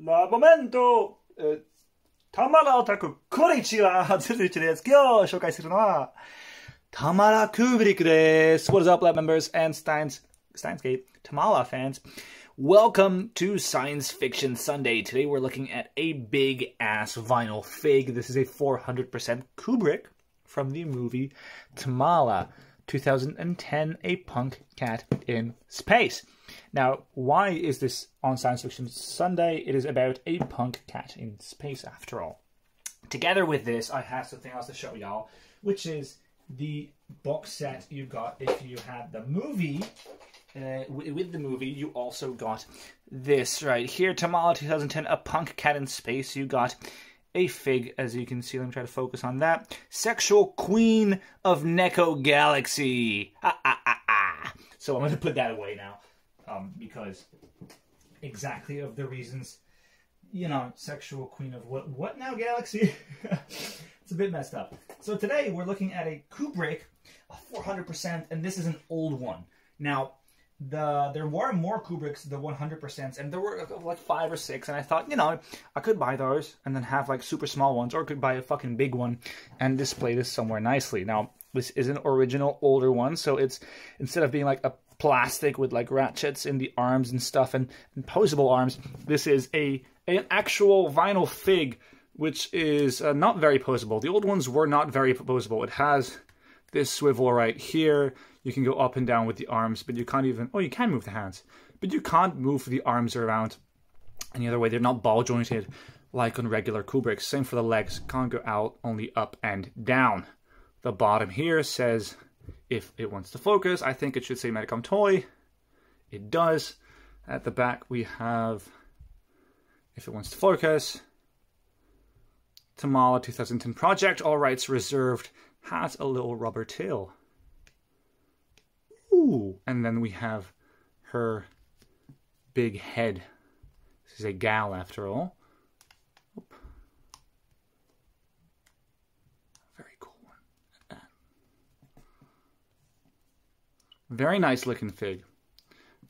ラボメント、えたまらオタク、こんにちは、ズルイチです。今日紹介するのは、たまらクーブリックです。What is up, lab members and Steins, Steins Tamala fans? Welcome to Science Fiction Sunday. Today we're looking at a big ass vinyl fig. This is a 400% Kubrick from the movie Tamala. 2010 A Punk Cat in Space. Now, why is this on Science Fiction Sunday? It is about a punk cat in space, after all. Together with this, I have something else to show y'all, which is the box set you got if you had the movie. Uh, with the movie, you also got this right here, Tamala 2010, A Punk Cat in Space. You got a fig, as you can see. Let me try to focus on that. Sexual Queen of Neko Galaxy. Ah, ah, ah, ah. So I'm going to put that away now um, because exactly of the reasons, you know, Sexual Queen of what, what now, Galaxy? it's a bit messed up. So today we're looking at a Kubrick, a 400%, and this is an old one. Now, the there were more Kubricks, the 100%s, and there were uh, like five or six, and I thought, you know, I could buy those and then have like super small ones, or I could buy a fucking big one and display this somewhere nicely. Now, this is an original older one, so it's instead of being like a plastic with like ratchets in the arms and stuff and, and posable arms, this is a an actual vinyl fig, which is uh, not very posable. The old ones were not very posable. It has this swivel right here. You can go up and down with the arms, but you can't even, oh, you can move the hands, but you can't move the arms around any other way. They're not ball jointed like on regular Kubricks. Same for the legs, can't go out, only up and down. The bottom here says if it wants to focus. I think it should say Medicom Toy. It does. At the back we have if it wants to focus. Tamala 2010 project, all rights reserved has a little rubber tail. Ooh. And then we have her big head. She's a gal after all. Oop. Very cool one. Very nice looking fig.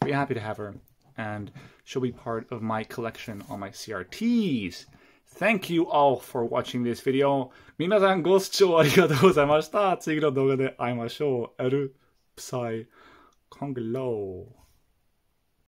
Pretty happy to have her. And she'll be part of my collection on my CRTs. Thank you all for watching this video. 皆さんご視聴ありがとうございました。次の動画で会いましょう。エルプサイコングロー。